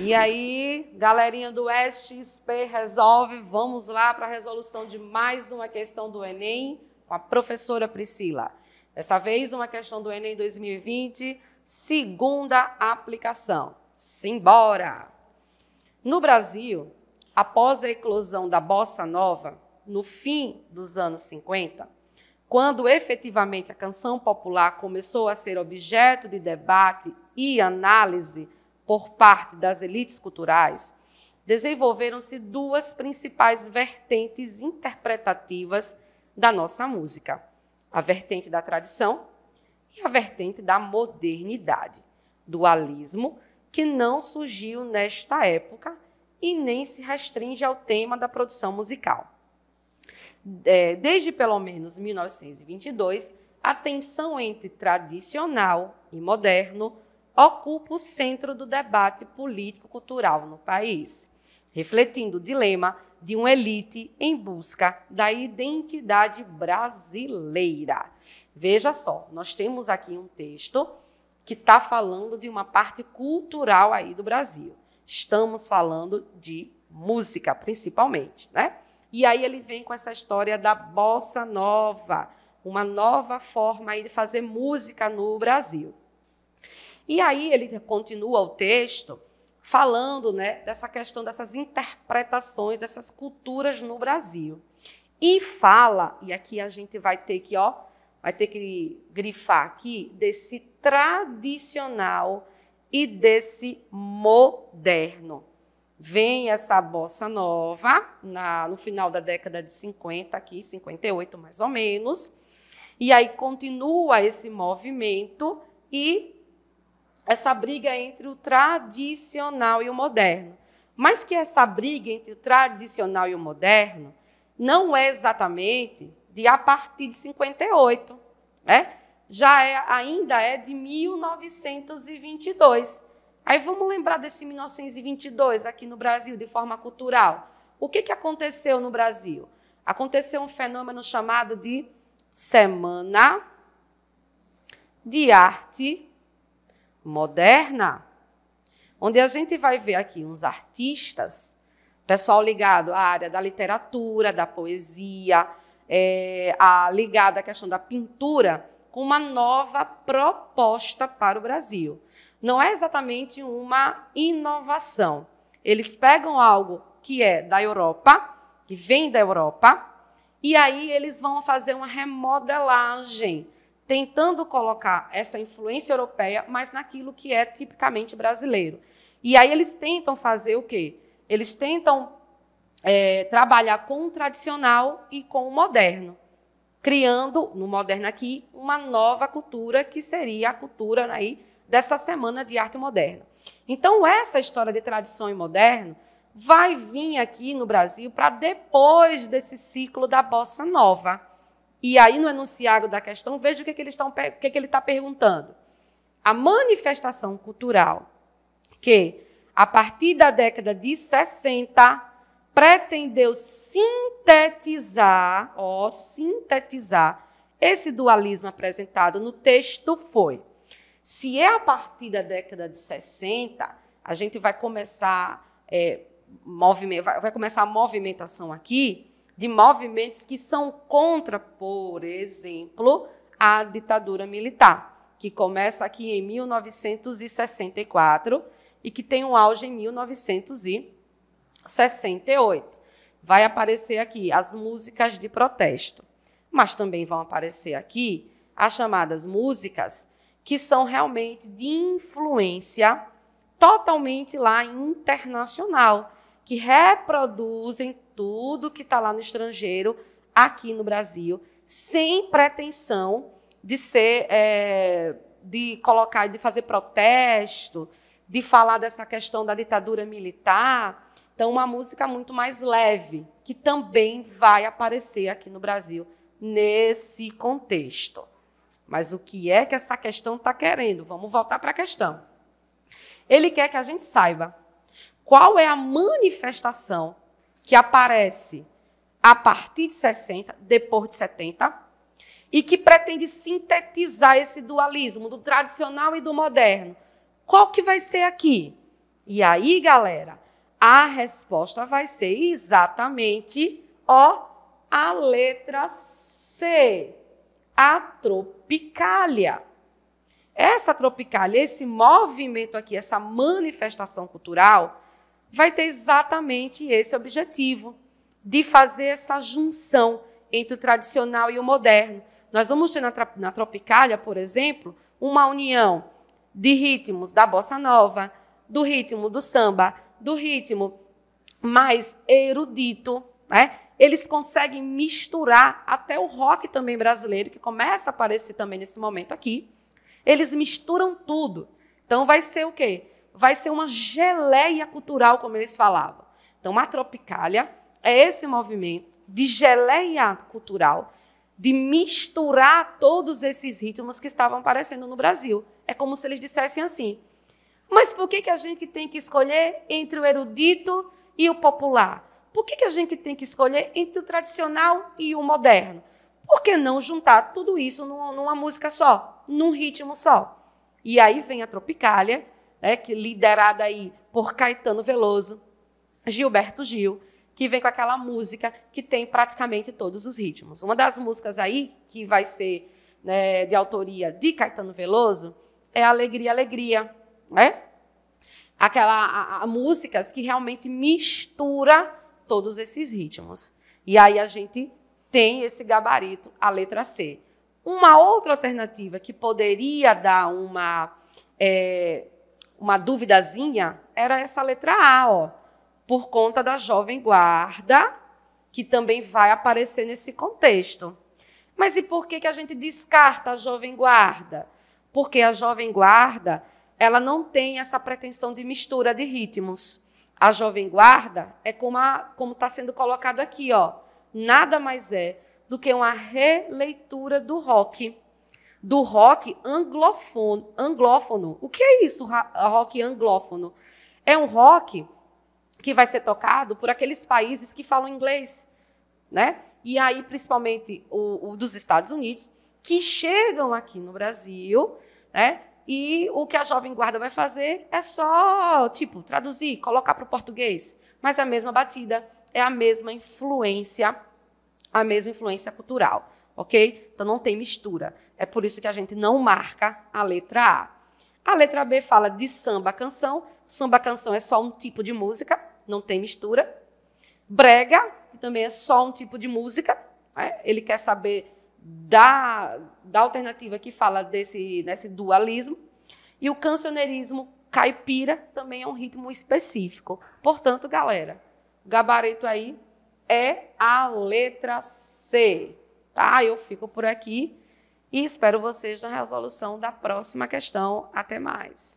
E aí, galerinha do SXP, resolve, vamos lá para a resolução de mais uma questão do Enem com a professora Priscila. Dessa vez, uma questão do Enem 2020, segunda aplicação. Simbora! No Brasil, após a eclosão da bossa nova, no fim dos anos 50, quando efetivamente a canção popular começou a ser objeto de debate e análise por parte das elites culturais, desenvolveram-se duas principais vertentes interpretativas da nossa música: a vertente da tradição e a vertente da modernidade, dualismo que não surgiu nesta época e nem se restringe ao tema da produção musical. É, desde pelo menos 1922, a tensão entre tradicional e moderno ocupa o centro do debate político-cultural no país, refletindo o dilema de uma elite em busca da identidade brasileira. Veja só, nós temos aqui um texto que está falando de uma parte cultural aí do Brasil. Estamos falando de música, principalmente, né? E aí ele vem com essa história da bossa nova, uma nova forma aí de fazer música no Brasil. E aí ele continua o texto falando né, dessa questão dessas interpretações, dessas culturas no Brasil. E fala, e aqui a gente vai ter que, ó, vai ter que grifar aqui, desse tradicional e desse moderno. Vem essa bossa nova, na, no final da década de 50, aqui, 58 mais ou menos, e aí continua esse movimento e essa briga entre o tradicional e o moderno. Mas que essa briga entre o tradicional e o moderno não é exatamente de a partir de 58, né? Já é, ainda é de 1922. Aí vamos lembrar desse 1922 aqui no Brasil de forma cultural. O que, que aconteceu no Brasil? Aconteceu um fenômeno chamado de Semana de Arte moderna, onde a gente vai ver aqui uns artistas, pessoal ligado à área da literatura, da poesia, é, a, ligado à questão da pintura, com uma nova proposta para o Brasil. Não é exatamente uma inovação. Eles pegam algo que é da Europa, que vem da Europa, e aí eles vão fazer uma remodelagem tentando colocar essa influência europeia, mas naquilo que é tipicamente brasileiro. E aí eles tentam fazer o quê? Eles tentam é, trabalhar com o tradicional e com o moderno, criando, no moderno aqui, uma nova cultura que seria a cultura né, aí, dessa semana de arte moderna. Então, essa história de tradição e moderno vai vir aqui no Brasil para depois desse ciclo da bossa nova. E aí, no enunciado da questão, veja o que, é que, eles estão o que, é que ele está perguntando. A manifestação cultural que, a partir da década de 60, pretendeu sintetizar, ó, sintetizar, esse dualismo apresentado no texto foi: se é a partir da década de 60, a gente vai começar, é, vai, vai começar a movimentação aqui de movimentos que são contra, por exemplo, a ditadura militar, que começa aqui em 1964 e que tem um auge em 1968. Vai aparecer aqui as músicas de protesto, mas também vão aparecer aqui as chamadas músicas que são realmente de influência totalmente lá internacional, que reproduzem tudo que está lá no estrangeiro, aqui no Brasil, sem pretensão de ser, é, de colocar, de fazer protesto, de falar dessa questão da ditadura militar. Então, uma música muito mais leve, que também vai aparecer aqui no Brasil nesse contexto. Mas o que é que essa questão está querendo? Vamos voltar para a questão. Ele quer que a gente saiba qual é a manifestação que aparece a partir de 60, depois de 70, e que pretende sintetizar esse dualismo do tradicional e do moderno. Qual que vai ser aqui? E aí, galera, a resposta vai ser exatamente ó, a letra C, a tropicália. Essa tropicália, esse movimento aqui, essa manifestação cultural, vai ter exatamente esse objetivo de fazer essa junção entre o tradicional e o moderno. Nós vamos ter na, na Tropicália, por exemplo, uma união de ritmos da bossa nova, do ritmo do samba, do ritmo mais erudito, né? Eles conseguem misturar até o rock também brasileiro, que começa a aparecer também nesse momento aqui. Eles misturam tudo. Então vai ser o quê? vai ser uma geleia cultural, como eles falavam. Então, a Tropicália é esse movimento de geleia cultural, de misturar todos esses ritmos que estavam aparecendo no Brasil. É como se eles dissessem assim: mas por que, que a gente tem que escolher entre o erudito e o popular? Por que, que a gente tem que escolher entre o tradicional e o moderno? Por que não juntar tudo isso numa, numa música só, num ritmo só? E aí vem a Tropicália, né, que liderada aí por Caetano Veloso, Gilberto Gil, que vem com aquela música que tem praticamente todos os ritmos. Uma das músicas aí que vai ser né, de autoria de Caetano Veloso é Alegria, Alegria, né? Aquela a, a, músicas que realmente mistura todos esses ritmos. E aí a gente tem esse gabarito, a letra C. Uma outra alternativa que poderia dar uma é, uma duvidazinha, era essa letra A, ó, por conta da jovem guarda, que também vai aparecer nesse contexto. Mas e por que, que a gente descarta a jovem guarda? Porque a jovem guarda, ela não tem essa pretensão de mistura de ritmos. A jovem guarda é como está sendo colocado aqui, ó, nada mais é do que uma releitura do rock do rock anglofono, anglófono. O que é isso, rock anglófono? É um rock que vai ser tocado por aqueles países que falam inglês, né? E aí, principalmente, o, o dos Estados Unidos, que chegam aqui no Brasil, né? E o que a Jovem Guarda vai fazer é só, tipo, traduzir, colocar para o português. Mas é a mesma batida, é a mesma influência, a mesma influência cultural ok? Então não tem mistura. É por isso que a gente não marca a letra A. A letra B fala de samba canção. Samba canção é só um tipo de música, não tem mistura. Brega, que também é só um tipo de música. Né? Ele quer saber da, da alternativa que fala desse, desse dualismo. E o cancioneirismo caipira também é um ritmo específico. Portanto, galera, gabarito aí é a letra C tá? Eu fico por aqui e espero vocês na resolução da próxima questão. Até mais.